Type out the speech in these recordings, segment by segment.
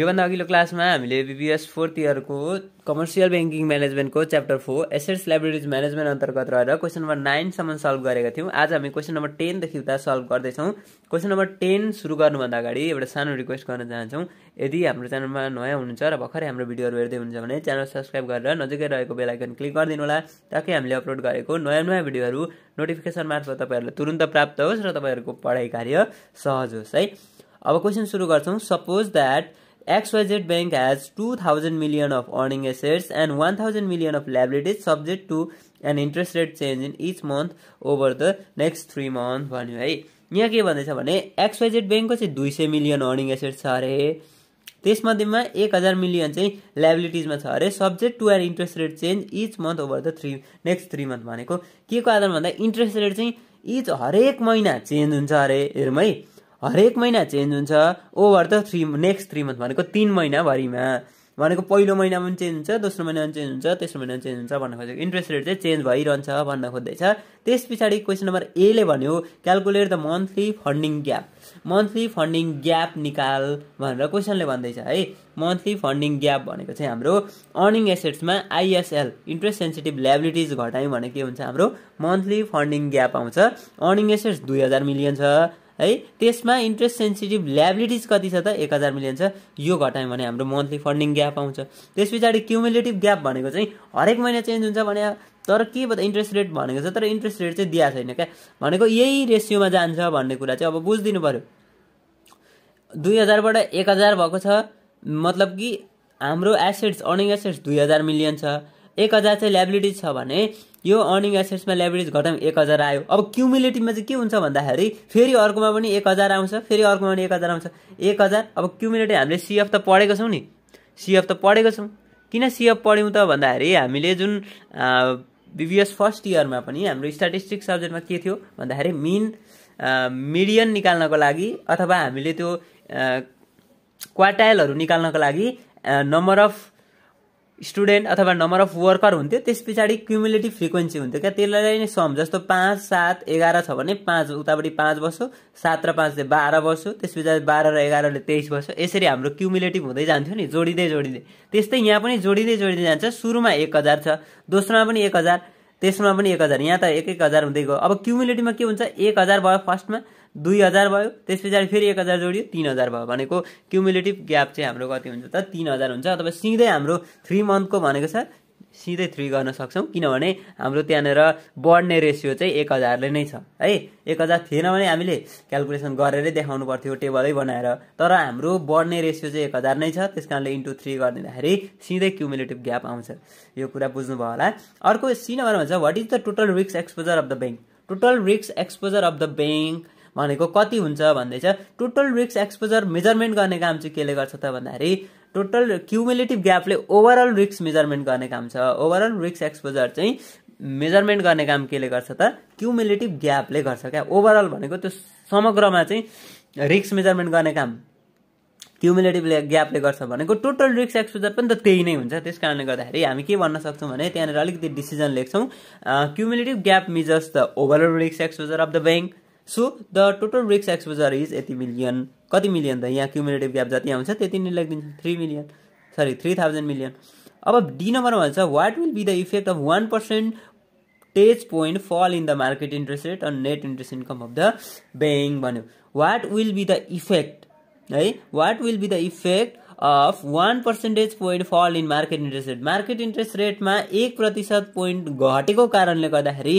योभन्दा अघिल्लो क्लासमा हामीले बिबिएस फोर्थ इयरको कमर्सियल ब्याङ्किङ म्यानेजमेन्टको chapter four assets libraries management अन्तर्गत रहेर क्वेसन नम्बर नाइनसम्म सल्भ गरेका थियौँ आज हामी क्वेसन नम्बर टेनदेखि उता सल्भ गर्दैछौँ क्वेसन नम्बर टेन सुरु गर्नुभन्दा अगाडि एउटा सानो रिक्वेस्ट गर्न चाहन्छौँ यदि हाम्रो च्यानलमा नयाँ हुनुहुन्छ र भर्खरै हाम्रो भिडियोहरू हेर्दै हुनुहुन्छ भने च्यानल सब्सक्राइब गरेर नजिकै रहेको बेलायकन क्लिक गरिदिनु होला ताकि हामीले अपलोड गरेको नयाँ नयाँ भिडियोहरू नोटिफिकेसन मार्फत तपाईँहरूलाई तुरन्त प्राप्त होस् र तपाईँहरूको पढाइ कार्य सहज होस् है अब क्वेसन सुरु गर्छौँ suppose that XYZ Bank has 2000 million of earning assets and 1000 million of liabilities subject to an interest rate change in each month over the next 3 months भन्यो है यहाँ के भन्दैछ भने एक्सवाइजेड ब्याङ्कको चाहिँ दुई सय मिलियन अर्निङ एसेट छ अरे त्यसमध्येमा एक हजार मिलियन चाहिँ लाइबिलिटिजमा छ अरे subject to an interest rate change each month over the three next three month भनेको के को आधारमा भन्दा इन्ट्रेस्ट रेट चाहिँ इच हरेक महिना चेन्ज हुन्छ अरे हेरौँ है हरेक महिना चेन्ज हुन्छ over the three next three month भनेको तिन महिनाभरिमा भनेको पहिलो महिनामा पनि चेन्ज हुन्छ दोस्रो महिना पनि चेन्ज हुन्छ तेस्रो महिनामा चेन्ज हुन्छ भन्न खोजेको इन्ट्रेस्ट रेट चाहिँ चेन्ज भइरहन्छ भन्न खोज्दैछ त्यस पछाडि क्वेसन नम्बर एले भन्यो calculate the monthly funding gap monthly funding gap निकाल भनेर क्वेसनले भन्दैछ है मन्थली फन्डिङ ग्याप भनेको चाहिँ हाम्रो अर्निङ एसेट्समा आइएसएल इन्ट्रेस्ट सेन्सिटिभ ल्याबिलिटिज घटायौँ भने के हुन्छ हाम्रो मन्थली फन्डिङ ग्याप आउँछ अर्निङ एसेट्स दुई हजार मिलियन छ है त्यसमा इन्ट्रेस्ट सेन्सिटिभ ल्याबिलिटिज कति छ त एक हजार मिलियन छ यो घटायौँ भने हाम्रो मन्थली फन्डिङ ग्याप आउँछ त्यस पछाडि क्युमुलेटिभ ग्याप भनेको चाहिँ हरेक महिना चेन्ज हुन्छ भने तर के त इन्ट्रेस्ट रेट भनेको छ तर इन्ट्रेस्ट रेट चाहिँ दिएको छैन क्या भनेको यही रेसियोमा जान्छ भन्ने कुरा चाहिँ अब बुझिदिनु पऱ्यो दुई हजारबाट एक हजार भएको छ मतलब कि हाम्रो एसेट्स अर्निङ एसेट्स दुई हजार मिलियन छ एक हजार चाहिँ लाइबिलिटिज छ भने यो अर्निङ एसेट्समा लाइबिलिज घटाउँ एक हजार आयो अब क्युमुलेटिभमा चाहिँ के हुन्छ भन्दाखेरि फेरि अर्कोमा पनि एक हजार आउँछ फेरि अर्कोमा पनि एक हजार आउँछ एक हजार अब क्युमुलेटिभ हामीले सिएफ त पढेको छौँ नि सिएफ त पढेको छौँ किन सिएफ पढ्यौँ त भन्दाखेरि हामीले जुन बिबिएस फर्स्ट इयरमा पनि हाम्रो स्ट्याटिस्टिक सब्जेक्टमा के थियो भन्दाखेरि मिन मिडियन निकाल्नको लागि अथवा हामीले त्यो क्वाटाइलहरू निकाल्नको लागि नम्बर अफ स्टुडेन्ट अथवा नम्बर अफ वर्कर हुन्थ्यो त्यस पछाडि क्युमुलेटिभ फ्रिक्वेन्सी हुन्थ्यो क्या त्यसलाई नै सम जस्तो पाँच सात एघार छ भने पाँच उतापट्टि पाँच बस्यो सात र पाँचले बाह्र बस्यो त्यस पछाडि बाह्र र एघारले तेइस बस्यो यसरी हाम्रो क्युमुलेटिभ हुँदै जान्थ्यो नि जोडिँदै जोडिँदै त्यस्तै यहाँ पनि जोडिँदै जोडिँदै जान्छ सुरुमा एक हजार छ दोस्रोमा पनि एक हजार तेस्रोमा पनि एक हजार यहाँ त एक एक हजार हुँदै गयो अब क्युमुलेटिभमा के हुन्छ एक हजार भयो फर्स्टमा दुई हजार भयो त्यस पछाडि फेरि एक हजार जोडियो तिन हजार भयो भनेको क्युमुलेटिभ ग्याप चाहिँ हाम्रो कति हुन्छ त तिन हजार हुन्छ अथवा सिधै हाम्रो थ्री मन्थको भनेको छ सिधै थ्री गर्न सक्छौँ किनभने हाम्रो त्यहाँनिर बढ्ने रेसियो चाहिँ एक हजारले नै छ है एक हजार थिएन भने हामीले क्यालकुलेसन गरेरै देखाउनु पर्थ्यो टेबलै बनाएर तर हाम्रो बढ्ने रेसियो चाहिँ एक हजार नै छ त्यस कारणले इन्टु थ्री गरिदिँदाखेरि सिधै क्युमुलेटिभ ग्याप आउँछ यो कुरा बुझ्नुभयो होला अर्को सी नम्बरमा छ वाट इज द टोटल रिक्स exposure of the bank total रिक्स एक्सपोजर अफ द ब्याङ्क भनेको कति हुन्छ भन्दैछ टोटल रिक्स एक्सपोजर मेजरमेन्ट गर्ने काम चाहिँ केले गर्छ त भन्दाखेरि टोटल क्युमुलेटिभ ग्यापले ओभरअल रिक्स मेजरमेन्ट गर्ने काम छ ओभरअल रिक्स एक्सपोजर चाहिँ मेजरमेन्ट गर्ने काम केले गर्छ त क्युमुलेटिभ ग्यापले गर्छ क्या ओभरअल भनेको त्यो समग्रमा चाहिँ रिक्स मेजरमेन्ट गर्ने काम क्युमुलेटिभ ग्यापले गर्छ भनेको टोटल रिक्स एक्सपोजर पनि त त्यही नै हुन्छ त्यस कारणले गर्दाखेरि हामी के भन्न सक्छौँ भने त्यहाँनिर अलिकति डिसिजन लेख्छौँ cumulative gap measures the overall रिक्स exposure of the bank so the total risk exposure is यति मिलियन कति मिलियन त यहाँ क्युमुलेटिभ ग्याप जति आउँछ त्यति नै लेखिदिन्छ three million sorry three thousand million अब डी नंबर भन्छ what will be the effect of one percentage point fall in the market interest rate on net interest income of the bank भन्यो what will be the effect है what will be the effect of one percentage point fall in market interest rate market interest रेटमा एक प्रतिशत पोइन्ट घटेको कारणले गर्दाखेरि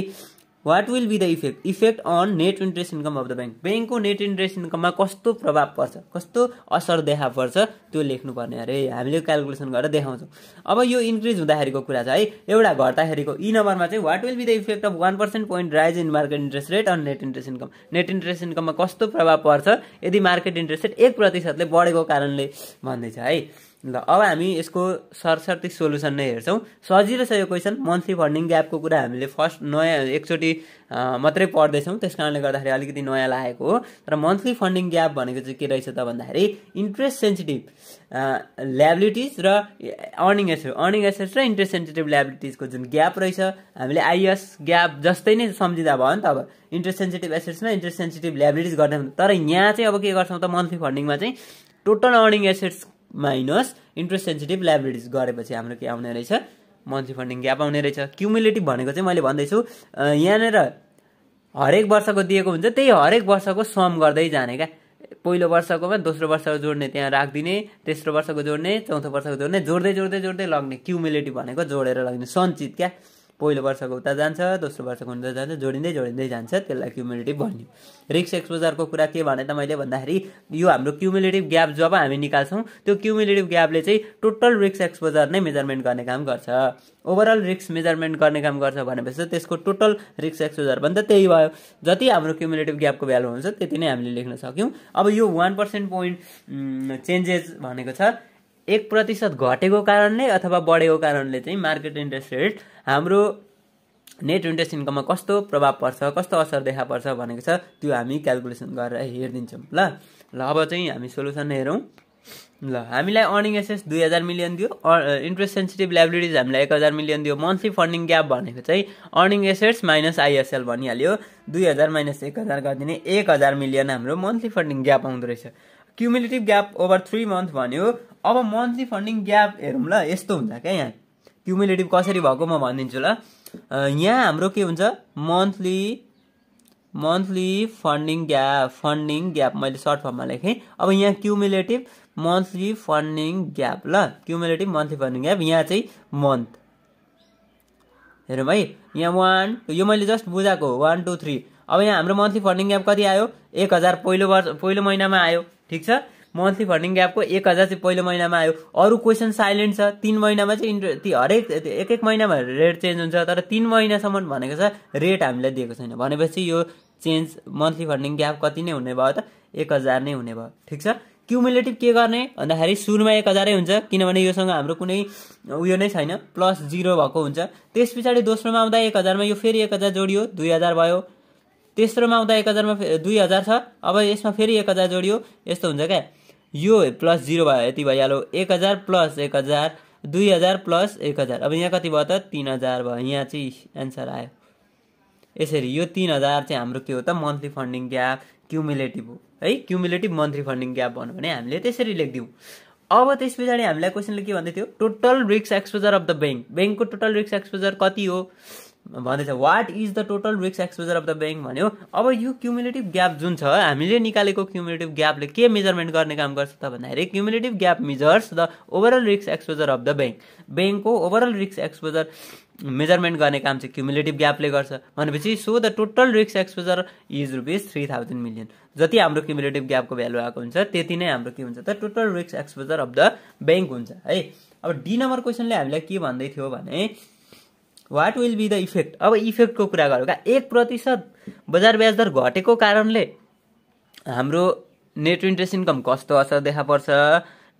what will be the effect effect on net interest income of the bank ब्याङ्कको net interest इन्कममा कस्तो प्रभाव पर्छ कस्तो असर देखा पर्छ त्यो लेख्नुपर्ने अरे हामीले क्यालकुलेसन गरेर देखाउँछौँ अब यो इन्क्रिज हुँदाखेरिको कुरा छ है एउटा घट्दाखेरिको यी नम्बरमा चाहिँ what will be the effect of one percent point rise in market interest rate on net interest income net interest इन्कममा कस्तो प्रभाव पर्छ यदि मार्केट इन्ट्रेस्ट रेट एक प्रतिशतले बढेको कारणले भन्दैछ है ल अब हामी यसको सरसर्ती सोल्युसन नै हेर्छौँ सजिलो छ यो क्वेसन मन्थली फन्डिङ ग्यापको कुरा हामीले फर्स्ट नयाँ एकचोटि मात्रै पढ्दैछौँ त्यस कारणले गर्दाखेरि अलिकति नयाँ लागेको हो तर मन्थली फन्डिङ ग्याप भनेको चाहिँ के रहेछ त भन्दाखेरि इन्ट्रेस्ट सेन्सिटिभ ल्याबिलिटिज र अर्निङ एसेट अर्निङ एसेट्स र इन्ट्रेस्ट सेन्सिटिभ ल्याबिलिटिजको जुन ग्याप रहेछ हामीले आइएस ग्याप e जस्तै नै सम्झिँदा भयो नि त अब इन्ट्रेस्ट सेन्सिटिभ एसेट्समा इन्ट्रेस्ट सेन्सिटिभ ल्याबिलिटिज गर्दैन तर यहाँ चाहिँ अब के गर्छौँ त मन्थली फन्डिङमा चाहिँ total earning assets minus interest sensitive libraries गरेपछि हाम्रो के आउने रहेछ मन्थली फन्डिङ ग्याप आउने रहेछ क्युमुलेटिभ भनेको चाहिँ मैले भन्दैछु यहाँनिर हरेक वर्षको दिएको हुन्छ त्यही हरेक वर्षको सम गर्दै जाने क्या पहिलो वर्षकोमा दोस्रो वर्षको जोड्ने त्यहाँ राखिदिने तेस्रो वर्षको जोड्ने चौथो वर्षको जोड्ने जोड्दै जोड्दै जोड्दै लग्ने क्युमुलेटिभ भनेको जोडेर लग्ने सञ्चित क्या पहिलो वर्षको उता जान्छ दोस्रो वर्षको हुँदा जान्छ जोडिँदै जोडिँदै जान्छ त्यसलाई क्युमुलेटिभ भन्यो रिक्स एक्सपोजरको कुरा के भने त मैले भन्दाखेरि यो हाम्रो क्युमुलेटिभ ग्याप जब हामी निकाल्छौँ त्यो क्युमुलेटिभ ग्यापले चाहिँ टोटल रिक्स एक्सपोजर नै मेजरमेन्ट गर्ने काम गर्छ ओभरअल रिक्स मेजरमेन्ट गर्ने काम गर्छ भनेपछि त्यसको टोटल रिक्स एक्सपोजर पनि त त्यही भयो जति हाम्रो क्युमुलेटिभ ग्यापको भ्यालु हुन्छ त्यति नै हामीले लेख्न सक्यौँ अब यो वान पर्सेन्ट पोइन्ट चेन्जेस भनेको छ एक प्रतिशत घटेको कारणले अथवा बढेको कारणले चाहिँ मार्केट इन्ट्रेस्ट रेट हाम्रो नेट इन्ट्रेस्ट इन्कममा कस्तो प्रभाव पर्छ कस्तो असर देखा पर्छ भनेको छ त्यो हामी क्यालकुलेसन गरेर हेरिदिन्छौँ ल ल अब चाहिँ हामी सोल्युसन हेरौँ ल हामीलाई अर्निङ एसेस दुई हजार मिलियन दियो इन्ट्रेस्ट सेन्सिटिभ लाइब्रेरिज हामीलाई एक हजार मिलियन दियो मन्थली फन्डिङ ग्याप भनेको चाहिँ अर्निङ एसेट्स माइनस आइएसएल भनिहाल्यो दुई हजार माइनस एक हजार गरिदिने एक हजार मिलियन हाम्रो मन्थली फन्डिङ ग्याप आउँदो रहेछ cumulative gap over three month भन्यो अब मन्थली फन्डिङ ग्याप हेरौँ ल यस्तो हुन्छ क्या यहाँ क्युमुलेटिभ कसरी भएको म भनिदिन्छु ल यहाँ हाम्रो के हुन्छ monthly monthly funding gap funding gap मैले सर्ट फर्ममा लेखेँ अब यहाँ क्युमुलेटिभ मन्थली फन्डिङ ग्याप ल क्युमुलेटिभ मन्थली फन्डिङ ग्याप यहाँ चाहिँ मन्थ हेरौँ है यहाँ वान यो मैले जस्ट बुझाएको हो वान टू थ्री अब यहाँ हाम्रो मन्थली फन्डिङ ग्याप कति आयो एक हजार पहिलो वर्ष पहिलो महिनामा आयो ठिक छ मन्थली फन्डिङ ग्यापको एक हजार चाहिँ पहिलो महिनामा आयो अरू क्वेसन साइलेन्ट छ तिन महिनामा चाहिँ इन्ट्रेस्ट हरेक एक एक महिनामा रेट चेन्ज हुन्छ तर तिन महिनासम्म भनेको छ रेट हामीलाई दिएको छैन भनेपछि यो चेन्ज मन्थली फन्डिङ ग्याप कति नै हुने भयो त एक हजार नै हुने भयो ठिक छ क्युमुलेटिभ के गर्ने भन्दाखेरि सुरुमा एक हजारै हुन्छ किनभने योसँग हाम्रो कुनै उयो नै छैन प्लस जिरो भएको हुन्छ त्यस पछाडि दोस्रोमा आउँदा एक हजारमा यो फेरि एक हजार जोडियो दुई हजार भयो तेस्रोमा आउँदा एक हजारमा दुई हजार छ अब यसमा फेरि एक हजार जोडियो यस्तो हुन्छ क्या यो प्लस जिरो भयो यति भइहाल्यो एक हजार प्लस एक हजार दुई हजार प्लस एक हजार अब यहाँ कति भयो त तिन हजार भयो यहाँ चाहिँ एन्सर आयो यसरी यो तिन हजार चाहिँ हाम्रो के हो त मन्थली फन्डिङ ग्याप क्युमुलेटिभ हो है क्युमुलेटिभ मन्थली फन्डिङ ग्याप भन्यो भने हामीले त्यसरी लेखिदिउँ अब त्यस पछाडि हामीलाई क्वेसनले के भन्दै थियो टोटल रिक्स एक्सपोजर अफ द ब्याङ्क ब्याङ्कको टोटल रिक्स एक्सपोजर कति हो भन्दैछ वाट इज द टोटल रिक्स एक्सपोजर अफ द ब्याङ्क भन्यो अब यो क्युमुलेटिभ ग्याप जुन छ हामीले निकालेको क्युमुलेटिभ ग्यापले के मेजरमेन्ट गर्ने काम गर्छ त भन्दाखेरि cumulative gap measures the overall रिक्स एक्सपोजर अफ द ब्याङ्क ब्याङ्कको ओभरअल रिक्स एक्सपोजर मेजरमेन्ट गर्ने काम चाहिँ क्युमुलेटिभ ग्यापले गर्छ भनेपछि सो द टोटल रिक्स exposure is rupees three thousand million जति हाम्रो क्युमुलेटिभ ग्यापको भ्यालु आएको हुन्छ त्यति नै हाम्रो के हुन्छ त टोटल रिक्स एक्सपोजर अफ द ब्याङ्क हुन्छ है अब डी नम्बर क्वेसनले हामीलाई के भन्दै थियो भने what will be the effect अब इफेक्टको कुरा गरौँ क्या एक प्रतिशत बजार ब्याज दर घटेको कारणले हाम्रो नेट इन्ट्रेस्ट इन्कम कस्तो असर देखा पर्छ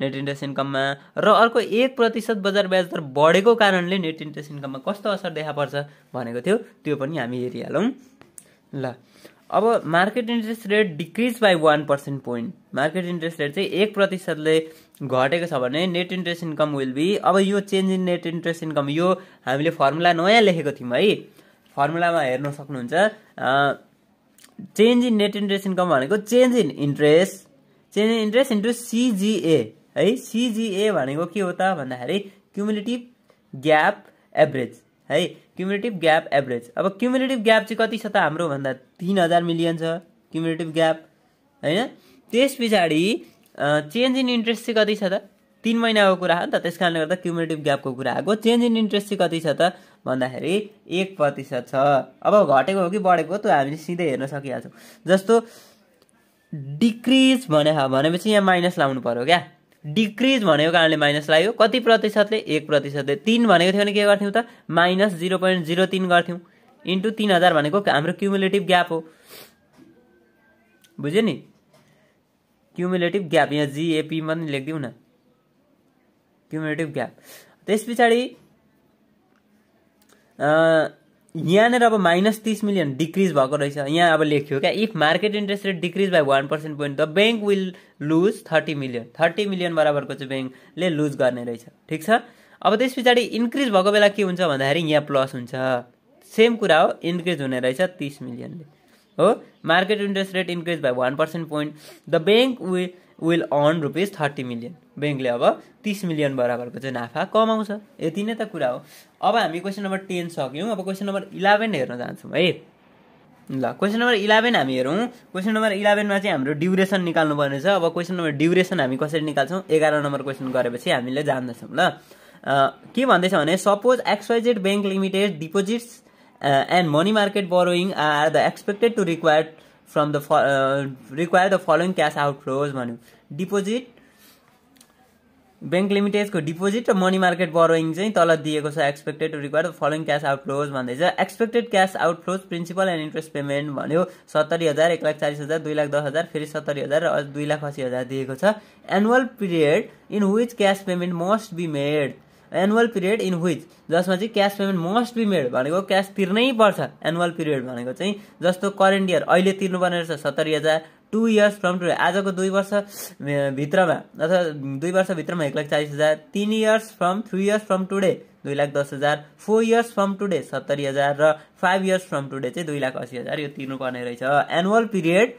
नेट इन्ट्रेस्ट इन्कममा र अर्को एक प्रतिशत बजार ब्याजदर बढेको कारणले नेट इन्ट्रेस्ट इन्कममा कस्तो असर देखा पर्छ भनेको थियो त्यो पनि हामी हेरिहालौँ ल अब market interest rate decrease by one percent point market interest rate चाहिँ एक प्रतिशतले घटेको छ भने net interest income will be अब यो change in net interest income यो हामीले फर्मुला नयाँ लेखेको थियौँ है फर्मुलामा हेर्न सक्नुहुन्छ change in net interest income भनेको change in interest change in interest into CGA है सिजिए भनेको के हो त भन्दाखेरि क्युमुलेटिभ ग्याप एभरेज है क्युमुलेटिभ ग्याप एभरेज अब क्युमुलेटिभ ग्याप चाहिँ कति छ त हाम्रो भन्दा तिन हजार मिलियन छ क्युमुलेटिभ ग्याप होइन त्यस पछाडि चेन्ज इन इन्ट्रेस्ट चाहिँ कति छ त तिन महिनाको कुरा हो नि त त्यस कारणले गर्दा क्युमुलेटिभ ग्यापको कुरा आएको चेन्ज इन इन्ट्रेस्ट चाहिँ कति छ त भन्दाखेरि एक प्रतिशत छ अब घटेको हो कि बढेको हो त्यो हामीले सिधै हेर्न सकिहाल्छौँ जस्तो डिक्रिज भने भनेपछि यहाँ माइनस लाउनु पऱ्यो क्या डिक्रिज भनेको कारणले माइनस लाग्यो कति प्रतिशतले एक प्रतिशतले तिन भनेको थियो भने के गर्थ्यौँ त माइनस जिरो पोइन्ट जिरो तिन गर्थ्यौँ इन्टु तिन हजार भनेको हाम्रो क्युमुलेटिभ ग्याप हो बुझ्यो नि क्युमुलेटिभ ग्याप यहाँ जिएपी पनि लेखिदिउँ न क्युमुलेटिभ ग्याप त्यस पछाडि यहाँनिर अब माइनस तिस मिलियन डिक्रिज भएको रहेछ यहाँ अब लेख्यो क्या if market interest rate decrease by one percent point the bank will lose thirty million thirty million बराबरको चाहिँ ब्याङ्कले लुज गर्ने रहेछ ठिक छ अब त्यस पछाडि इन्क्रिज भएको बेला के हुन्छ भन्दाखेरि यहाँ प्लस हुन्छ सेम कुरा हो इन्क्रिज हुने रहेछ तिस मिलियनले हो market interest rate increase by one percent point the bank will will earn rupees thirty million ब्याङ्कले अब तिस मिलियन बराबरको चाहिँ नाफा कमाउँछ यति नै त कुरा हो अब हामी क्वेसन नम्बर टेन सक्यौँ अब क्वेसन नम्बर इलेभेन हेर्न जान्छौँ है ल क्वेसन नम्बर इलेभेन हामी हेरौँ क्वेसन नम्बर इलेभेनमा चाहिँ हाम्रो ड्युरेसन निकाल्नु पर्ने छ अब क्वेसन नम्बर ड्युरेसन हामी कसरी निकाल्छौँ एघार नम्बर क्वेसन गरेपछि हामीले जान्दछौँ ल के भन्दैछ भने suppose XYZ bank limited deposits and money market borrowing are the expected to require from the require the following cash outflows भन्यो डिपोजिट ब्याङ्क लिमिटेडको डिपोजिट र मनी मार्केट बरोइङ चाहिँ तल दिएको छ expected require the following cash outflows भन्दैछ expected cash outflows principal and interest payment भन्यो सत्तरी हजार एक लाख चालिस हजार दुई लाख दस हजार फेरि सत्तरी हजार र दुई लाख असी हजार दिएको छ annual period in which cash payment must be made annual period in which जसमा चाहिँ cash payment must be made भनेको क्यास तिर्नै पर्छ एनुअल पिरियड भनेको चाहिँ जस्तो करेन्ट इयर अहिले तिर्नुपर्ने रहेछ सत्तरी हजार टु इयर्स फ्रम टु आजको दुई वर्ष भित्रमा अथवा दुई वर्षभित्रमा एक लाख चालिस हजार तिन years from three years from today दुई लाख दस हजार फोर इयर्स फ्रम टुडे सत्तरी हजार र फाइभ इयर्स फ्रम टुडे चाहिँ दुई लाख असी हजार यो तिर्नुपर्ने रहेछ एनुअल पिरियड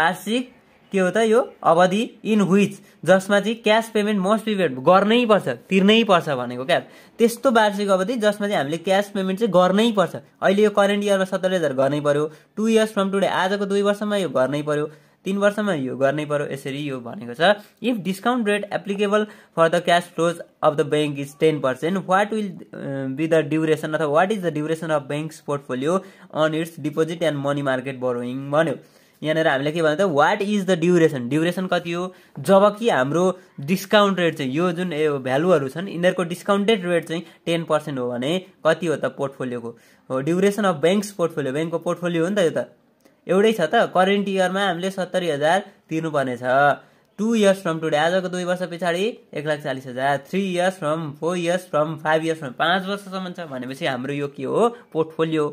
वार्षिक के हो त यो अवधि इन विच जसमा चाहिँ क्यास पेमेन्ट मोस्ट पेड गर्नै पर्छ तिर्नै पर्छ भनेको क्या त्यस्तो वार्षिक अवधि जसमा चाहिँ हामीले क्यास पेमेन्ट चाहिँ गर्नै पर्छ अहिले यो करेन्ट इयरमा सत्तरी हजार गर्नै पर्यो टु इयर्स फ्रम टुडे आजको दुई वर्षमा यो गर्नै पर्यो तिन वर्षमा यो गर्नै पर्यो यसरी यो भनेको छ if discount rate applicable for the cash flows of the bank is ten percent what will be the duration अथवा what is the duration of bank's portfolio on its deposit and money market borrowing भन्यो यहाँनिर हामीले के भन्दा what is the duration duration कति हो जब कि हाम्रो डिस्काउन्ट रेट चाहिँ यो जुन भ्यालुहरू छन् यिनीहरूको डिस्काउन्टेड रेट चाहिँ टेन पर्सेन्ट हो भने कति हो त पोर्टफोलियोको हो ड्युरेसन अफ ब्याङ्क्स पोर्टफोलियो ब्याङ्कको पोर्टफोलियो हो नि त यो त एउटै छ त करेन्ट इयरमा हामीले सत्तरी हजार छ टु इयर्स फ्रम टुडे आजको दुई वर्ष पछाडि एक लाख चालिस हजार three years from four years from five years from पाँच वर्षसम्म छ भनेपछि हाम्रो यो के हो पोर्टफोलियो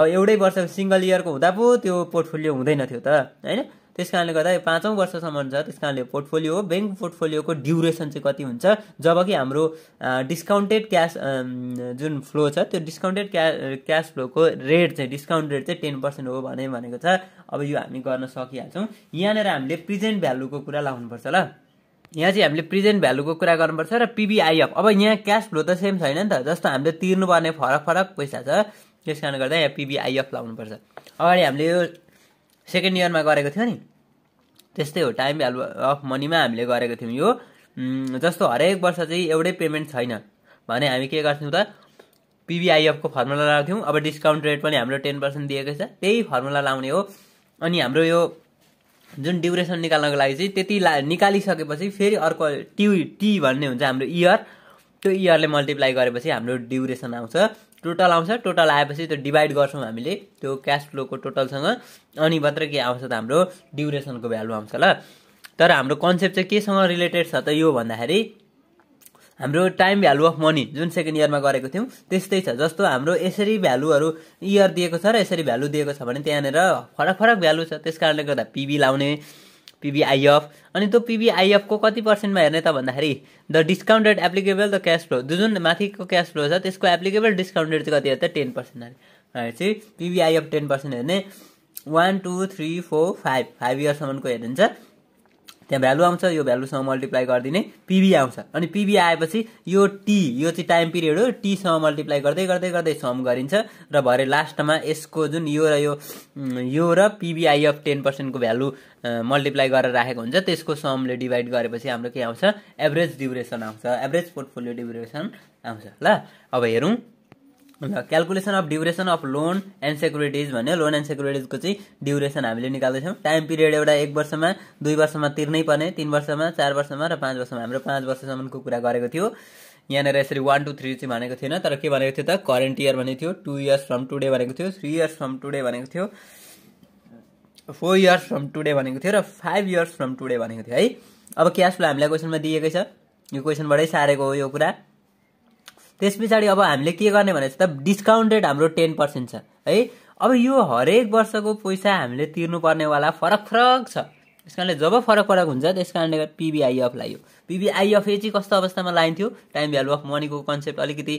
अब एउटै वर्ष सिङ्गल इयरको हुँदा पो त्यो पोर्टफोलियो हुँदैन थियो त होइन त्यस कारणले गर्दा यो पाँचौँ वर्षसम्म छ त्यस कारणले पोर्टफोलियो ब्याङ्क पोर्टफोलियोको ड्युरेसन चाहिँ कति हुन्छ जब कि हाम्रो डिस्काउन्टेड क्यास जुन फ्लो छ त्यो डिस्काउन्टेड क्या क्यास फ्लोको रेट चाहिँ डिस्काउन्ट रेट चाहिँ टेन पर्सेन्ट हो भने भनेको छ अब यो हामी गर्न सकिहाल्छौँ यहाँनिर हामीले प्रेजेन्ट भ्यालुको कुरा लाउनुपर्छ ल यहाँ चाहिँ हामीले प्रेजेन्ट भ्यालुको कुरा गर्नुपर्छ र पिबिआइएफ अब यहाँ क्यास फ्लो त सेम छैन नि त जस्तो हामीले तिर्नुपर्ने फरक फरक पैसा छ त्यस कारणले गर्दा यहाँ पिबिआइएफ लाउनुपर्छ अगाडि हामीले यो सेकेन्ड इयरमा गरेको थियो नि त्यस्तै हो टाइम भ्यालु अफ मनीमा हामीले गरेको थियौँ यो जस्तो हरेक वर्ष चाहिँ एउटै पेमेन्ट छैन भने हामी के गर्थ्यौँ त पिबिआइएफको फर्मुला लाउँथ्यौँ अब डिस्काउन्ट रेट पनि हाम्रो टेन पर्सेन्ट दिएकै छ त्यही फर्मुला लाउने हो अनि हाम्रो यो जुन ड्युरेसन निकाल्नको लागि चाहिँ त्यति ला निकालिसकेपछि फेरि अर्को ट्यु टी भन्ने हुन्छ हाम्रो इयर त्यो इयरले मल्टिप्लाई गरेपछि हाम्रो ड्युरेसन आउँछ टोटल आउँछ टोटल आएपछि त्यो डिभाइड गर्छौँ हामीले त्यो क्यास फ्लोको टोटलसँग अनि मात्र के आउँछ त हाम्रो ड्युरेसनको भ्यालु आउँछ ल तर हाम्रो कन्सेप्ट चाहिँ केसँग रिलेटेड छ त यो भन्दाखेरि हाम्रो टाइम भ्यालु अफ मनी जुन सेकेन्ड इयरमा गरेको थियौँ त्यस्तै छ जस्तो हाम्रो यसरी भ्यालुहरू इयर दिएको छ र यसरी भ्यालु दिएको छ भने त्यहाँनिर फरक फरक भ्यालु छ त्यस कारणले गर्दा पिबी लाउने पिबिआइएफ अनि त्यो पिबिआइएफको कति पर्सेन्टमा हेर्ने त भन्दाखेरि the discounted applicable the cash flow जो जुन माथिको क्यास फ्लो छ त्यसको एप्लिकेबल डिस्काउन्टेड चाहिँ कति हो त टेन पर्सेन्ट भनेपछि पिबिआइएफ टेन पर्सेन्ट हेर्ने one two three four five five इयर्ससम्मको हेरिन्छ त्यहाँ भ्यालु आउँछ यो भ्यालुसँग मल्टिप्लाई गरिदिने पिबी आउँछ अनि पिबी आएपछि यो टी यो चाहिँ टाइम पिरियड हो टीसँग मल्टिप्लाई गर्दै गर्दै गर्दै सम गरिन्छ र भरे लास्टमा यसको जुन यो र यो यो र पिबिआई अफ टेन पर्सेन्टको भ्यालु मल्टिप्लाई गरेर राखेको हुन्छ त्यसको समले डिभाइड गरेपछि हाम्रो के आउँछ एभरेज ड्युरेसन आउँछ एभरेज पोर्टफोलियो ड्युरेसन आउँछ ल अब हेरौँ calculation of duration of loan and securities भन्यो लोन एन्ड सेक्युरिटिजको चाहिँ ड्युरेसन हामीले निकाल्दैछौँ टाइम पिरियड एउटा एक वर्षमा दुई वर्षमा तिर्नै पर्ने तिन वर्षमा चार वर्षमा र पाँच वर्षमा हाम्रो पाँच वर्षसम्मको कुरा गरेको थियो यहाँनिर यसरी वान टू थ्री चाहिँ भनेको थिएन तर के भनेको थियो त करेन्ट इयर भनेको थियो टु इयर्स फ्रम टुडे भनेको थियो थ्री इयर्स फ्रम टुडे भनेको थियो फोर इयर्स फ्रम टुडे भनेको थियो र फाइभ इयर्स फ्रम टुडे भनेको थियो है अब क्यास फ्लो हामीलाई क्वेसनमा दिएकै छ यो क्वेसनबाटै सारेको हो यो कुरा त्यस पछाडि अब हामीले के गर्ने भने त डिस्काउन्टेड हाम्रो टेन पर्सेन्ट छ है अब यो हरेक वर्षको पैसा हामीले तिर्नुपर्नेवाला फरक फरक छ त्यस कारणले जब फरक फरक हुन्छ त्यस कारणले गर्दा पिबिआइएफ लायो पिबिआइएफए चाहिँ कस्तो अवस्थामा लाइन्थ्यो टाइम भ्यालु अफ मनीको कन्सेप्ट अलिकति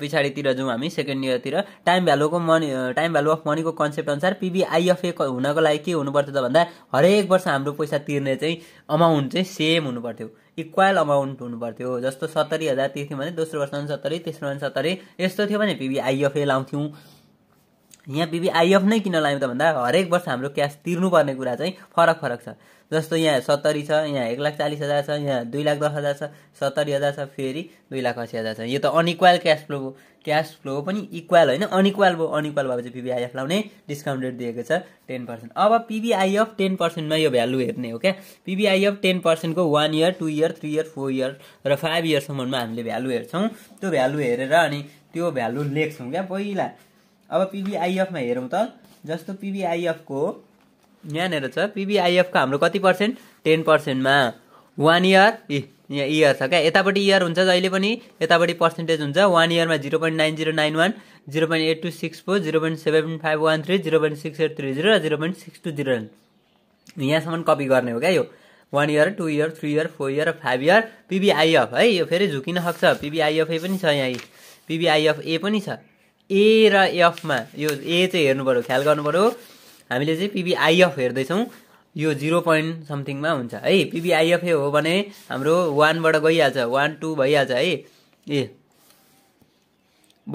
पछाडितिर जाउँ हामी सेकेन्ड इयरतिर टाइम भ्यालुको मनी टाइम भ्यालु अफ मनीको कन्सेप्ट अनुसार पिबिआइएफ हुनको लागि के हुनुपर्थ्यो त भन्दा हरेक वर्ष हाम्रो पैसा तिर्ने चाहिँ अमाउन्ट चाहिँ सेम हुनुपर्थ्यो इक्वल अमाउन्ट हुनुपर्थ्यो जस्तो सत्तरी हजार तिर्थ्यौँ भने दोस्रो वर्षमा सत्तरी तेस्रो वर्षमा सत्तरी यस्तो थियो भने पिबिआइएफए लाउँथ्यौँ यहाँ बिबिआइएफ नै किन लायौँ त भन्दा हरेक वर्ष हाम्रो क्यास तिर्नुपर्ने कुरा चाहिँ फरक फरक छ जस्तो यहाँ सत्तरी छ यहाँ एक लाख चालिस हजार छ यहाँ दुई लाख दस हजार छ सत्तरी हजार छ फेरि दुई लाख असी हजार छ यो त अनइक्वाल क्यास फ्लो हो क्यास फ्लो पनि इक्वल होइन अनइक्वाल भयो अनइक्वाल भएपछि पिबिआइएफ लाउने डिस्काउन्ट रेट दिएको छ टेन पर्सेन्ट अब पिबिआइएफ टेन पर्सेन्टमा यो भ्यालु हेर्ने हो क्या पिबिआइएफ टेन पर्सेन्टको one year two year three year four year र फाइभ इयरसम्ममा हामीले भ्यालु हेर्छौँ त्यो भ्यालु हेरेर अनि त्यो भ्यालु लेख्छौँ क्या पहिला अब पिबिआइएफमा हेरौँ त जस्तो पिबिआइएफको यहाँनिर छ पिबिआइएफको हाम्रो कति पर्सेन्ट टेन पर्सेन्टमा वान इयर यहाँ इयर छ क्या यतापट्टि इयर हुन्छ जहिले पनि यतापट्टि पर्सेन्टेज हुन्छ वान इयरमा zero point nine zero nine one zero point eight two six four zero point seven five one three zero point six eight three zero र zero point six two zero यहाँसम्म copy गर्ने हो क्या यो one year two year three year four year five year PVIF है यो फेरि झुकिन सक्छ पिबिआइएफए पनि छ यहाँ पिबिआइएफ ए पनि छ ए र एफमा यो ए चाहिँ हेर्नु पऱ्यो ख्याल गर्नु पऱ्यो हामीले चाहिँ पिबिआइएफ हेर्दैछौँ यो जिरो पोइन्ट समथिङमा हुन्छ है पिबिआइएफए हो भने हाम्रो वानबाट गइहाल्छ वान टू भइहाल्छ है ए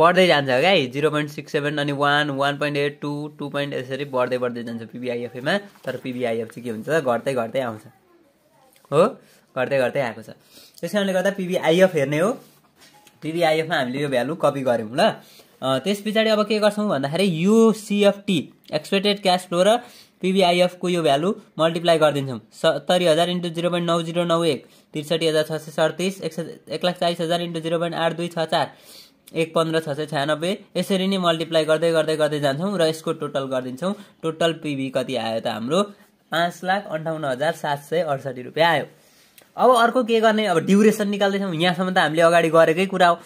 बढ्दै जान्छ क्या है जिरो पोइन्ट सिक्स सेभेन अनि one one point eight two two point यसरी बढ्दै बढ्दै जान्छ पिबिआइएफएमा तर पिबिआइएफ चाहिँ के हुन्छ घट्दै घट्दै आउँछ हो घट्दै घट्दै आएको छ त्यस कारणले गर्दा पिबिआइएफ हेर्ने हो पिबिआइएफमा हामीले यो भ्यालु कपी गऱ्यौँ ल त्यस पछाडि अब के गर्छौँ भन्दाखेरि यो सिएफटी एक्सपेक्टेड क्यास फ्लो र पिबिआइएफको यो भ्यालु मल्टिप्लाई गरिदिन्छौँ सत्तरी हजार इन्टु जिरो पोइन्ट नौ जिरो नौ एक त्रिसठी हजार छ सय सडतिस एक सय एक लाख चालिस हजार इन्टु जिरो पोइन्ट आठ दुई छ चार एक पन्ध्र छ सय छयानब्बे यसरी नै मल्टिप्लाई गर्दै गर्दै गर्दै जान्छौँ र यसको टोटल गरिदिन्छौँ टोटल पिबी कति आयो त हाम्रो पाँच लाख अन्ठाउन्न हजार सात सय अडसठी रुपियाँ आयो अब अर्को के गर्ने अब ड्युरेसन निकाल्दैछौँ यहाँसम्म त हामीले अगाडि गरेकै कुरा हो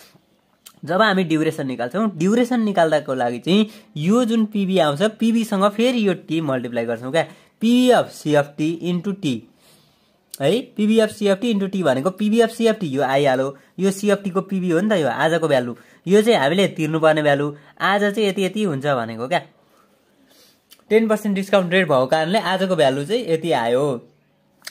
जब हामी ड्युरेसन निकाल्छौँ ड्युरेसन निकाल्दाको लागि चाहिँ यो जुन पिबी आउँछ पिबीसँग फेरि यो टी मल्टिप्लाई गर्छौँ क्या पिबिएफ सिएफटी इन्टु टी है पिबिएफ सिएफटी इन्टु टी भनेको पिबिएफ सिएफटी यो आइहाल्यो यो सिएफटीको पिबी हो नि त यो आजको भ्यालु यो चाहिँ हामीले तिर्नुपर्ने भ्यालु आज चाहिँ यति यति हुन्छ भनेको क्या टेन पर्सेन्ट डिस्काउन्ट रेट भएको कारणले आजको भ्यालु चाहिँ यति आयो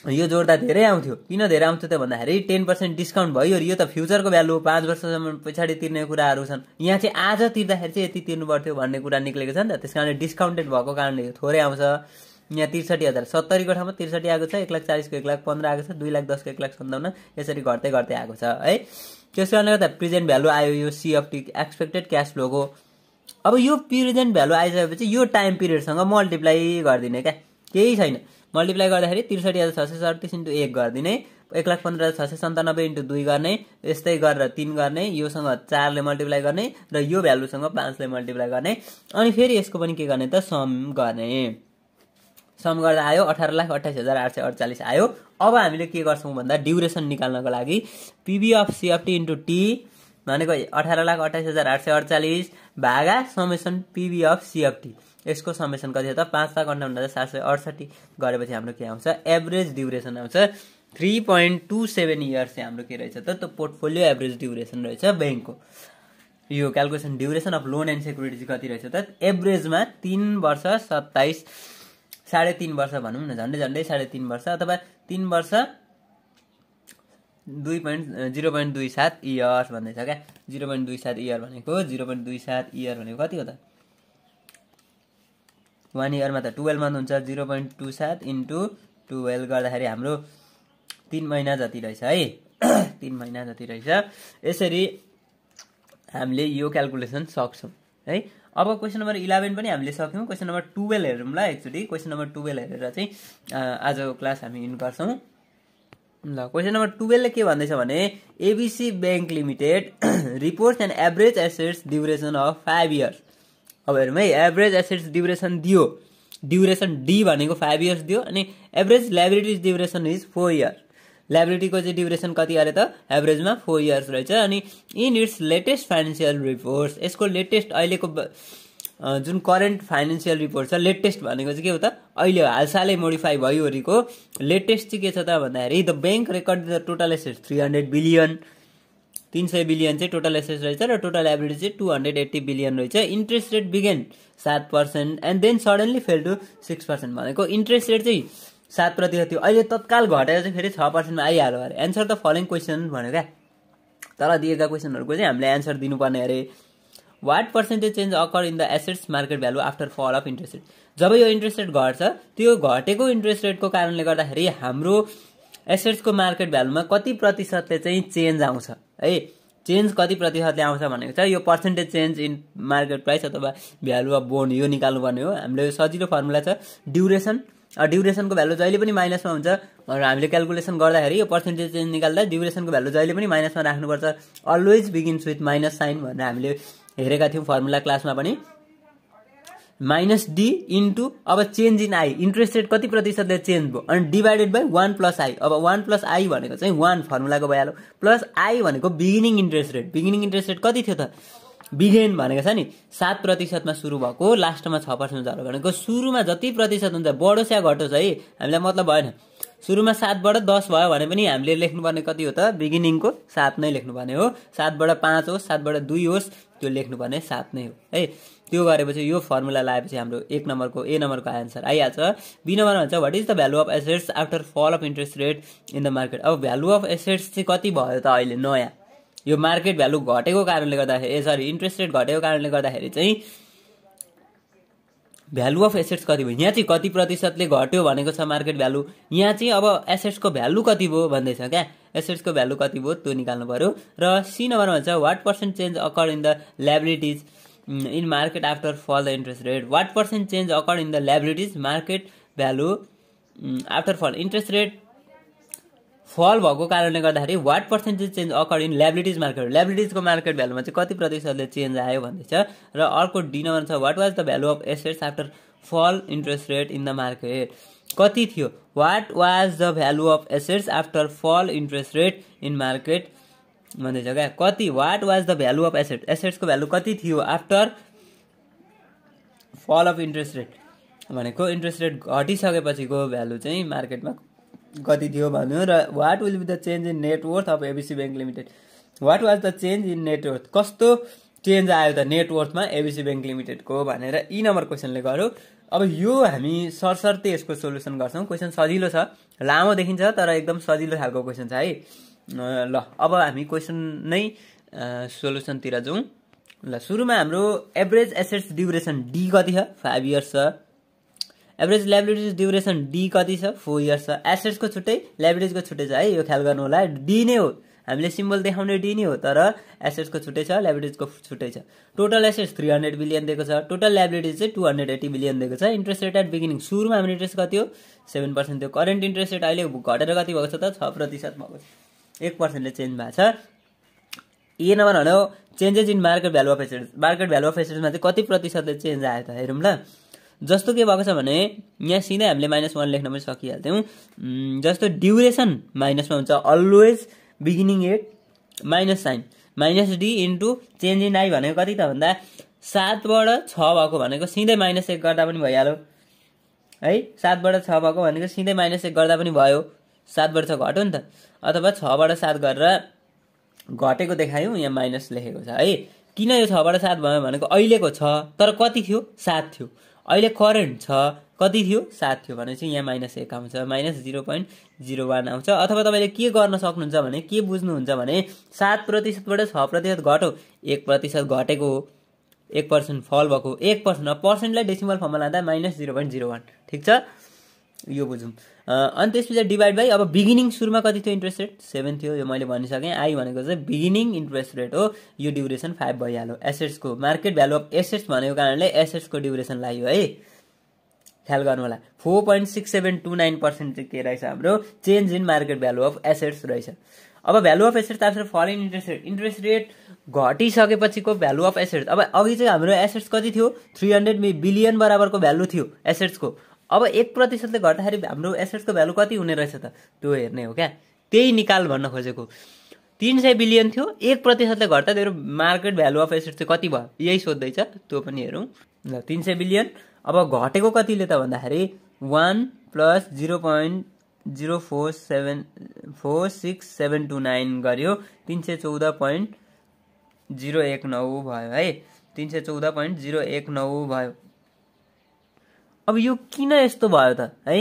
यो जोड्दा धेरै आउँथ्यो किन धेरै आउँथ्यो त भन्दाखेरि टेन पर्सेन्ट डिस्काउन्ट भयो यो त फ्युचरको भ्यालु हो पाँच वर्षसम्म पछाडि तिर्ने कुराहरू छन् यहाँ चाहिँ आज तिर्दाखेरि चाहिँ यति तिर्नु पर्थ्यो भन्ने कुरा निस्केको छ नि त त्यस कारणले डिस्काउन्टेड भएको कारणले यो थोरै आउँछ यहाँ त्रिसठी हजार सत्तरीको ठाउँमा त्रिसठी आएको छ एक लाख चालिसको एक लाख पन्ध्र आएको छ दुई लाख दसको एक लाख सन्ताउन्न यसरी घट्दै घट्दै आएको छ है त्यस कारणले गर्दा प्रेजेन्ट भ्यालु आयो यो सिएफटी एक्सपेक्टेड क्यास फ्लोको अब यो प्रेजेन्ट भ्यालु आइसकेपछि यो टाइम पिरियडसँग मल्टिप्लाई गरिदिने क्या केही छैन मल्टिप्लाई गर्दाखेरि त्रिसठी हजार छ सय सडतिस इन्टु एक गरिदिने एक लाख पन्ध्र हजार छ सय सन्तानब्बे इन्टु दुई गर्ने यस्तै गरेर तिन गर्ने योसँग चारले मल्टिप्लाई गर्ने र यो भ्यालुसँग पाँचले मल्टिप्लाई गर्ने अनि फेरि यसको पनि के गर्ने त सम गर्ने सम गर्दा आयो अठार लाख अठाइस हजार आठ सय अडचालिस आयो अब हामीले के गर्छौँ भन्दा ड्युरेसन निकाल्नको लागि PV of CFT into T भनेको अठार लाख अठाइस हजार आठ सय अडचालिस भागा समेसन पिबी अफ सिएफटी यसको समेसन कति हो त पाँच घन्टा हुँदा सात सय अडसठी गरेपछि हाम्रो के आउँछ एभरेज ड्युरेसन आउँछ three point two seven years चाहिँ हाम्रो के रहेछ त त्यो पोर्टफोलियो एभरेज ड्युरेसन रहेछ ब्याङ्कको यो calculation duration of loan and securities कति रहेछ त एभरेजमा तिन वर्ष सत्ताइस साढे तिन वर्ष भनौँ न झन्डै झन्डै साढे तिन वर्ष अथवा तिन वर्ष दुई पोइन्ट जिरो पोइन्ट दुई सात इयर्स भन्दैछ क्या जिरो पोइन्ट दुई सात इयर भनेको जिरो पोइन्ट दुई सात इयर भनेको कति हो त वान इयरमा त टुवेल्भ मन्थ हुन्छ जिरो पोइन्ट टू सात इन्टु टुवेल्भ गर्दाखेरि हाम्रो तिन महिना जति रहेछ है तिन महिना जति रहेछ यसरी हामीले यो क्यालकुलेसन सक्छौँ है अब क्वेसन नम्बर इलेभेन पनि हामीले सक्यौँ क्वेसन नम्बर टुवेल्भ हेरौँ ल एक्चुली क्वेसन नम्बर टुवेल्भ हेरेर चाहिँ आजको क्लास हामी इन गर्छौँ ल क्वेसन नम्बर टुवेल्भले के भन्दैछ भने ABC bank limited reports and average assets duration of five years अब है एभरेज एसेट्स ड्युरेसन दियो ड्युरेसन डी भनेको फाइभ इयर्स दियो अनि average liabilities duration is four year लाइब्रेटीको चाहिँ ड्युरेसन कति अरे त एभरेजमा फोर इयर्स रहेछ अनि in its latest financial reports यसको लेटेस्ट अहिलेको जुन करेन्ट फाइनेन्सियल रिपोर्ट छ लेटेस्ट भनेको चाहिँ के हो त अहिले हालसालै मोडिफाई भइवरिको लेटेस्ट चाहिँ के छ त भन्दाखेरि the bank record the total assets three hundred billion तिन सय बिलियन चाहिँ टोटल एसेस रहेछ र टोटल एभरेज चाहिँ टू हन्ड्रेड एट्टी बिलियन रहेछ इन्ट्रेस्ट रेट बिगेन सात percent and then suddenly fell to six percent भनेको इन्ट्रेस्ट रेट चाहिँ सात प्रतिशत थियो अहिले तत्काल घटेर चाहिँ फेरि छ पर्सेन्टमा आइहाल्यो अरे एन्सर द फलोइङ क्वेसन भन्यो क्या तल दिएका क्वेसनहरूको चाहिँ हामीले एन्सर दिनुपर्ने are what percentage change occur in the assets market value after fall of interest rate जब यो इन्ट्रेस्ट रेट घट्छ त्यो घटेको इन्ट्रेस्ट रेटको कारणले गर्दाखेरि हाम्रो एसेट्सको मार्केट भ्यालुमा कति प्रतिशतले चाहिँ चेन्ज आउँछ है चेन्ज कति प्रतिशतले आउँछ भनेको छ यो percentage change in market price अथवा भ्यालु अफ बोन्ड यो निकाल्नुपर्ने हो हामीले यो सजिलो फर्मुला छ ड्युरेसन ड्युरेसनको भ्यालु जहिले पनि माइनसमा हुन्छ भनेर हामीले क्यालकुलेसन गर्दाखेरि यो पर्सेन्टेज चेन्ज निकाल्दा ड्युरेसनको भ्यालु जहिले पनि माइनसमा राख्नुपर्छ always begins with minus sign भनेर हामीले हेरेका थियौँ फर्मुला क्लासमा पनि माइनस डी इन्टु अब change in I interest rate कति प्रतिशतले चेन्ज भयो अनि divided by one plus I अब वान प्लस आई भनेको चाहिँ वान फर्मुलाको भइहाल्यो प्लस आई भनेको beginning interest rate beginning interest rate कति थियो त बिगेन भनेको छ नि सात प्रतिशतमा सुरु भएको लास्टमा छ पर्सेन्ट झर भनेको सुरुमा जति प्रतिशत हुन्छ बढोस् या घटोस् है हामीलाई मतलब भएन सुरुमा सातबाट दस भयो भने पनि हामीले लेख्नुपर्ने कति हो त बिगिनिङको सात नै लेख्नुपर्ने हो सातबाट पाँच होस् सातबाट दुई होस् त्यो लेख्नुपर्ने सात नै हो है त्यो गरेपछि यो फर्मुला लगाएपछि हाम्रो एक नम्बरको ए नम्बरको आन्सर आइहाल्छ बी नम्बरमा भन्छ what is the value of assets after fall of interest rate in the market अब भ्यालु अफ एसेट्स चाहिँ कति भयो त अहिले नयाँ यो मार्केट भ्यालु घटेको कारणले गर्दाखेरि ए सरी इन्ट्रेस्ट रेट घटेको कारणले गर्दाखेरि चाहिँ भ्यालु अफ एसेट्स कति भयो यहाँ चाहिँ कति प्रतिशतले घट्यो भनेको छ मार्केट भ्यालु यहाँ चाहिँ अब एसेट्सको भ्यालु कति भयो भन्दैछ क्या एसेट्सको भ्यालु कति भयो त्यो निकाल्नु पऱ्यो र सी नम्बरमा हुन्छ what percent change occur in the liabilities in market after fall the interest rate what percent change occurred in the liabilities market value after fall interest rate fall भएको कारणले गर्दाखेरि what percentage change occurred in liabilities market लाइब्रेटिजको market भ्यालुमा चाहिँ कति प्रतिशतले change आयो भन्दैछ र अर्को डी नम्बर छ what was the value of assets after fall interest rate in the market कति थियो what was the value of assets after fall interest rate in market भन्दैछ क्या कति what was the value of asset एसेट्सको value कति थियो after fall of interest rate भनेको interest rate घटिसकेपछिको भ्यालु चाहिँ मार्केटमा कति थियो भन्यो र what will be the change in net worth of ABC bank limited what was the change in net worth कस्तो चेन्ज आयो त नेटवर्थमा एबिसी ब्याङ्क लिमिटेडको भनेर यी नम्बर क्वेसनले गर्यो अब यो हामी सरसर्ती यसको सोल्युसन गर्छौँ क्वेसन सजिलो छ लामो देखिन्छ तर एकदम सजिलो खालको क्वेसन छ है ल अब हामी क्वेसन नै सोल्युसनतिर जाउँ ल सुरुमा हाम्रो एभरेज एसेट्स ड्युरेसन डी कति छ फाइभ इयर्स छ एभरेज लाइब्रेरिज ड्युरेसन डी कति छ फोर इयर्स छ एसेट्सको छुट्टै लाइब्रेरिजको छुट्टै छ है यो ख्याल गर्नु होला डी नै हो हामीले सिम्बल देखाउने डी नै हो तर एसेट्सको छुट्टै छ लाइब्रेरिजको छुट्टै छ total assets three hundred billion दिएको छ टोटल लाइब्रेरिज चाहिँ टू हन्ड्रेड एट्टी बिलियन दिएको छ इन्ट्रेस्ट रेट एट बिगिनिङ सुरुमा हाम्रो इन्ट्रेस्ट कति हो सेभेन पर्सेन्ट थियो करेन्ट इन्ट्रेस्ट रेट अहिले घटेर कति भएको छ त छ प्रतिशत भएको छ एक पर्सेन्टले चेन्ज भएको छ ए नम्बर भनेको changes in market value of assets market value of एसेट्समा चाहिँ कति प्रतिशतले चेन्ज आयो त हेरौँ ल जस्तो के भएको छ भने यहाँ सिधै हामीले माइनस वान लेख्न पनि सकिहाल्थ्यौँ जस्तो ड्युरेसन माइनसमा हुन्छ always beginning at minus sign minus D into change in I भनेको कति त भन्दा सातबाट छ भएको भनेको सिधै माइनस एक गर्दा पनि भइहाल्यो है सातबाट छ भएको भनेको सिधै माइनस एक गर्दा पनि भयो सात वर्ष घट्यो नि त अथवा छबाट सात गरेर घटेको देखायौँ यहाँ माइनस लेखेको छ है किन यो छबाट सात भयो भनेको अहिलेको छ तर कति थियो सात थियो अहिले करेन्ट छ कति थियो सात थियो भने चाहिँ यहाँ माइनस एक आउँछ minus zero point zero one आउँछ अथवा तपाईँले के गर्न सक्नुहुन्छ भने के बुझ्नुहुन्छ भने सात प्रतिशतबाट छ प्रतिशत घट्यो एक प्रतिशत घटेको हो एक पर्सेन्ट फल भएको एक पर्सेन्ट पर्सेन्टलाई डेसिमल फर्ममा लाँदा minus zero point zero one ठिक छ यो बुझौँ अनि त्यस पछाडि डिभाइड बाई अब बिगिनिङ सुरुमा कति थियो इन्ट्रेस्ट रेट सेभेन थियो यो मैले भनिसकेँ आई भनेको चाहिँ बिगिनिङ इन्ट्रेस्ट रेट हो यो ड्युरेसन फाइभ भइहाल्यो एसेट्सको मार्केट भ्यालु अफ एसेट्स भनेको कारणले एसेट्सको ड्युरेसन लाग्यो है ख्याल गर्नु होला four point six seven two nine percent चाहिँ के रहेछ हाम्रो change in market value of assets रहेछ अब value of assets after fallen interest rate interest rate घटिसकेपछिको भ्यालु अफ एसेट्स अब अघि चाहिँ हाम्रो एसेट्स कति थियो थ्री हन्ड्रेड बिलियन बराबरको भ्यालु थियो एसेट्सको अब एक प्रतिशतले घट्दाखेरि हाम्रो एसेट्सको भ्यालु कति हुने रहेछ त त्यो हेर्ने हो क्या त्यही निकाल भन्न खोजेको तिन सय बिलियन थियो एक प्रतिशतले घट्दा तेरो मार्केट भ्यालु अफ एसेट चाहिँ कति भयो यही सोध्दैछ त्यो पनि हेरौँ ल तिन सय बिलियन अब घटेको कतिले त भन्दाखेरि one plus zero point zero four seven four six seven two nine गऱ्यो तिन सय चौध पोइन्ट जिरो एक नौ भयो है तिन सय चौध पोइन्ट जिरो एक नौ भयो अब यो किन यस्तो भयो त है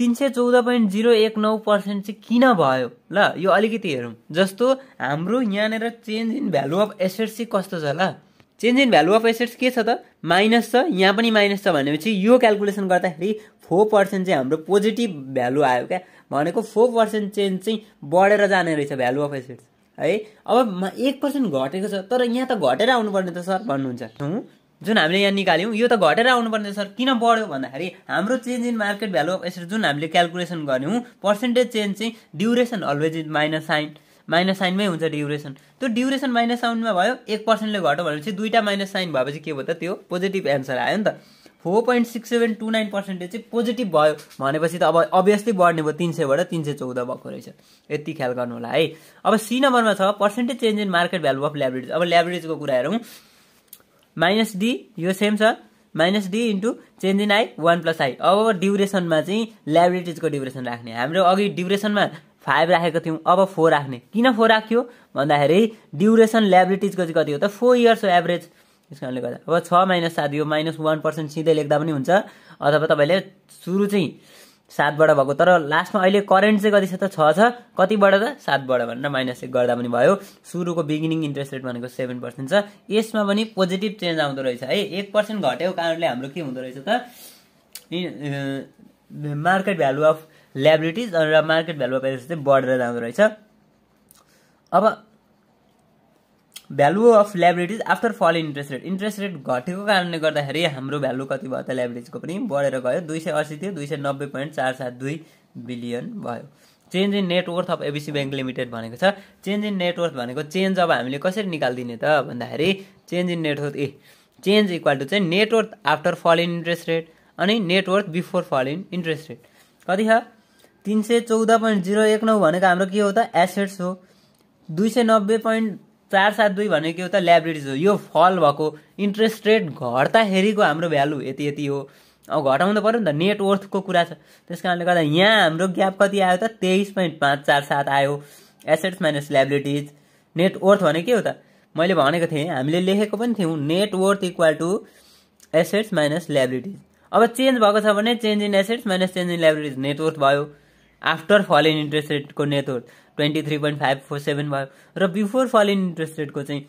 तिन सय चौध पोइन्ट जिरो एक नौ पर्सेन्ट चाहिँ किन भयो ल यो अलिकति हेरौँ जस्तो हाम्रो यहाँनिर change in value of assets चाहिँ कस्तो छ ल change in value of assets के छ त माइनस छ यहाँ पनि माइनस छ भनेपछि यो क्यालकुलेसन गर्दाखेरि फोर पर्सेन्ट चाहिँ हाम्रो पोजिटिभ भ्यालु आयो क्या भनेको फोर पर्सेन्ट चेन्ज चाहिँ बढेर जाने रहेछ भ्यालु अफ एसेट्स है अब एक पर्सेन्ट घटेको छ तर यहाँ त घटेर आउनुपर्ने त सर भन्नुहुन्छ जुन हामीले यहाँ निकाल्यौँ यो त घटेर आउनुपर्ने सर किन बढ्यो भन्दाखेरि हाम्रो change in market value of asset जुन हामीले क्यालकुलेसन गर्यौँ पर्सेन्टेज चेन्ज चाहिँ duration always is minus sign minus साइनमै हुन्छ ड्युरेसन त्यो ड्युरेसन माइनस साइनमा भयो एक पर्सेन्टले घट्यो भनेपछि दुईवटा माइनस साइन भएपछि के भयो त त्यो पोजिटिभ एन्सर आयो नि त four point six seven two nine percentage चाहिँ पोजिटिभ भयो भनेपछि त अब अभियसली बढ्ने भयो तिन सयबाट तिन सय चौध भएको रहेछ यति ख्याल गर्नु होला है अब सी नम्बरमा छ percentage change in market value of leverage अब ल्याबरेजको कुरा हेरौँ माइनस डी यो सेम छ minus D into change in I one plus I अब ड्युरेसनमा चाहिँ ल्याबोरेटरिजको ड्युरेसन राख्ने हाम्रो अघि ड्युरेसनमा फाइभ राखेको थियौँ अब फोर राख्ने किन फोर राख्यो भन्दाखेरि ड्युरेसन ल्याबोरेटरिजको चाहिँ कति हो त फोर इयर्स हो एभरेज त्यस कारणले गर्दा अब छ माइनस सात यो माइनस वान पर्सेन्ट सिधै लेख्दा पनि हुन्छ अथवा तपाईँले सुरु चाहिँ सातबाट भएको तर लास्टमा अहिले करेन्ट चाहिँ कति छ त छ छ कतिबाट त सातबाट भनेर माइनस एक गर्दा पनि भयो सुरुको बिगिनिङ इन्ट्रेस्ट रेट भनेको सेभेन पर्सेन्ट छ यसमा पनि पोजिटिभ चेन्ज आउँदो रहेछ है एक पर्सेन्ट घटेको कारणले हाम्रो के हुँदो रहेछ त मार्केट भ्यालु अफ ल्याबिलिटिज र मार्केट भ्यालु अफ एसेस चाहिँ बढेर जाँदो रहेछ अब value of liabilities after fall interest rate interest rate घटेको कारणले गर्दाखेरि हाम्रो भ्यालु कति भयो त ल्याबोरेटिजको पनि बढेर गयो दुई सय असी थियो दुई सय नब्बे पोइन्ट चार सात दुई बिलियन भयो change in net worth of ABC bank limited भनेको छ चेन्ज इन नेटवर्थ भनेको चेन्ज अब हामीले कसरी निकालिदिने त भन्दाखेरि चेन्ज इन नेटवर्थ ए चेन्ज इक्वल टु चाहिँ net worth after fall in interest rate अनि net worth before fall in interest rate कति छ तिन सय चौध पोइन्ट जिरो एक नौ भनेको हाम्रो के हो त एसेट्स हो दुई सय नब्बे पोइन्ट चार सात दुई भनेको त ल्याब्रेटिज हो यो फल भएको इन्ट्रेस्ट रेट घट्दाखेरिको हाम्रो भ्यालु यति यति हो अब घटाउनु पऱ्यो नि त नेटवर्थको कुरा छ त्यस कारणले गर्दा यहाँ हाम्रो ग्याप कति आयो त तेइस पोइन्ट पाँच चार सात आयो एसेट्स माइनस ल्याबिलिटिज नेटवर्थ भने के हो त मैले भनेको थिएँ हामीले लेखेको पनि थियौँ net worth equal to assets minus liabilities अब चेन्ज भएको छ भने change in assets minus change in liabilities net worth भयो आफ्टर फल इन इन्ट्रेस्ट रेटको net worth twenty three point five four seven भयो र बिफोर फल इन इन्ट्रेस्ट रेटको चाहिँ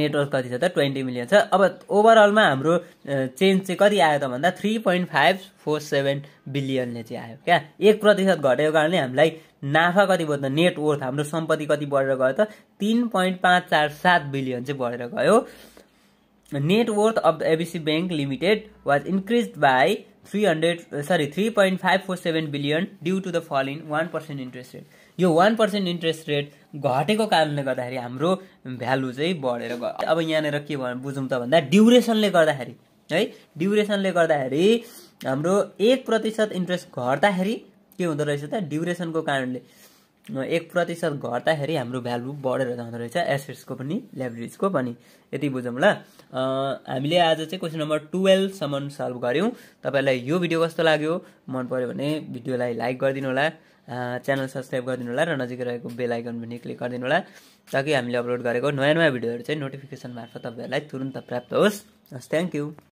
नेटवर्क कति छ त ट्वेन्टी मिलियन छ अब ओभरअलमा हाम्रो चेन्ज चाहिँ कति आयो त भन्दा three point five four seven बिलियनले चाहिँ आयो क्या एक प्रतिशत घटेको कारणले हामीलाई नाफा कति भयो नेटवर्थ हाम्रो सम्पत्ति कति बढेर गयो त तिन पोइन्ट पाँच चार सात बिलियन चाहिँ बढेर गयो net worth of the ABC bank limited was increase by three hundred sorry three point five four seven billion due to the fall in one percent interest rate यो वान पर्सेन्ट इन्ट्रेस्ट रेट घटेको कारणले गर्दाखेरि हाम्रो value चाहिँ बढेर गयो अब यहाँनिर के बुझौँ त भन्दा ड्युरेसनले गर्दाखेरि है ड्युरेसनले गर्दाखेरि हाम्रो एक प्रतिशत इन्ट्रेस्ट घट्दाखेरि के हुँदो रहेछ त ड्युरेसनको कारणले एक प्रतिशत घट्दाखेरि हाम्रो भ्यालु बढेर जाँदो रहेछ एसेट्सको पनि ल्याभरेजको पनि यति बुझौँ ल हामीले आज चाहिँ क्वेसन नम्बर टुवेल्भसम्म सल्भ गऱ्यौँ तपाईँलाई यो भिडियो कस्तो लाग्यो मन पऱ्यो भने भिडियोलाई लाइक गरिदिनु होला च्यानल सब्सक्राइब गरिदिनु होला र नजिकै रहेको बेल आइकन पनि क्लिक गरिदिनु होला ताकि हामीले अपलोड गरेको नयाँ नयाँ भिडियोहरू चाहिँ नोटिफिकेसन मार्फत तपाईँहरूलाई तुरन्त प्राप्त होस् हस् थ्याङ्क यू